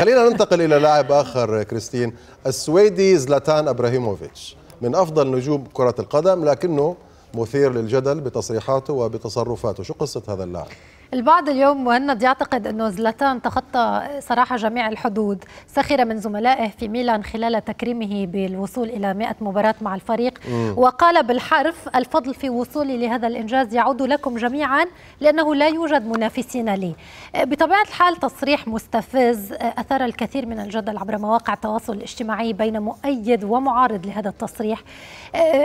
خلينا ننتقل الى لاعب اخر كريستين السويدي زلاتان ابراهيموفيتش من افضل نجوم كره القدم لكنه مثير للجدل بتصريحاته وبتصرفاته شو قصه هذا اللاعب البعض اليوم مهند يعتقد أنه زلاتان تخطى صراحة جميع الحدود سخر من زملائه في ميلان خلال تكريمه بالوصول إلى 100 مباراة مع الفريق م. وقال بالحرف الفضل في وصولي لهذا الإنجاز يعود لكم جميعا لأنه لا يوجد منافسين لي بطبيعة الحال تصريح مستفز أثار الكثير من الجدل عبر مواقع التواصل الاجتماعي بين مؤيد ومعارض لهذا التصريح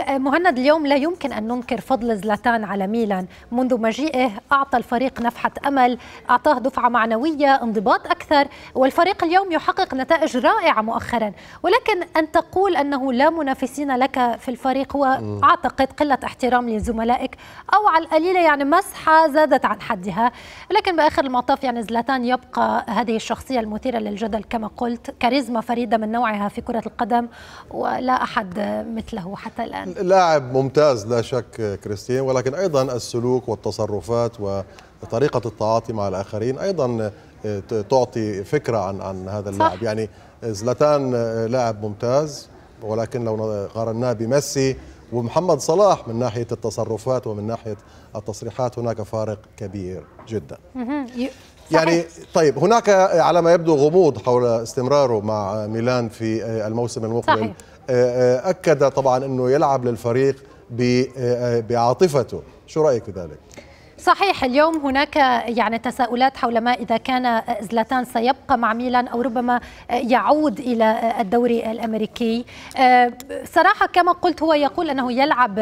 مهند اليوم لا يمكن أن ننكر فضل زلاتان على ميلان منذ مجيئه أعطى الفريق نفسه صفحة أمل أعطاه دفعة معنوية انضباط أكثر والفريق اليوم يحقق نتائج رائعة مؤخرا ولكن أن تقول أنه لا منافسين لك في الفريق هو أعتقد قلة احترام لزملائك أو على القليلة يعني مسحة زادت عن حدها لكن بآخر المطاف يعني زلاتان يبقى هذه الشخصية المثيرة للجدل كما قلت كاريزما فريدة من نوعها في كرة القدم ولا أحد مثله حتى الآن لاعب ممتاز لا شك كريستيان ولكن أيضا السلوك والتصرفات و طريقه التعاطي مع الاخرين ايضا آه، تعطي فكره عن عن هذا اللاعب يعني زلاتان آه، لاعب ممتاز ولكن لو قارناه بميسي ومحمد صلاح من ناحيه التصرفات ومن ناحيه التصريحات هناك فارق كبير جدا يعني طيب هناك آه، على ما يبدو غموض حول استمراره مع ميلان في الموسم المقبل اكد طبعا انه يلعب للفريق بعاطفته شو رايك بذلك صحيح اليوم هناك يعني تساؤلات حول ما اذا كان زلاتان سيبقى مع ميلان او ربما يعود الى الدوري الامريكي صراحه كما قلت هو يقول انه يلعب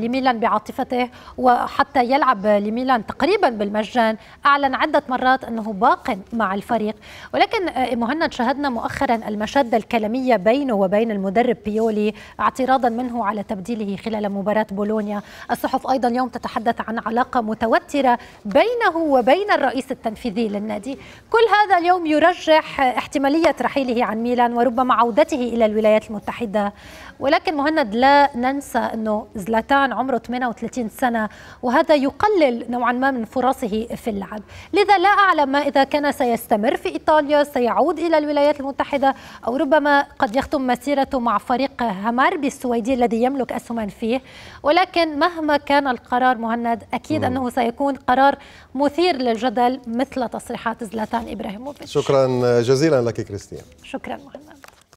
لميلان بعاطفته وحتى يلعب لميلان تقريبا بالمجان اعلن عده مرات انه باق مع الفريق ولكن مهند شاهدنا مؤخرا المشاده الكلاميه بينه وبين المدرب بيولي اعتراضا منه على تبديله خلال مباراه بولونيا الصحف ايضا اليوم تتحدث عن علاقه متوترة بينه وبين الرئيس التنفيذي للنادي كل هذا اليوم يرجح احتمالية رحيله عن ميلان وربما عودته إلى الولايات المتحدة ولكن مهند لا ننسى أنه زلاتان عمره 38 سنة وهذا يقلل نوعا ما من فرصه في اللعب لذا لا أعلم ما إذا كان سيستمر في إيطاليا سيعود إلى الولايات المتحدة أو ربما قد يختم مسيرته مع فريق هماربي السويدي الذي يملك أسهما فيه ولكن مهما كان القرار مهند أكيد نعم. أنه أنه سيكون قرار مثير للجدل مثل تصريحات زلاتان إبراهيموفيتش شكرا جزيلا لك كريستيان شكرا مهند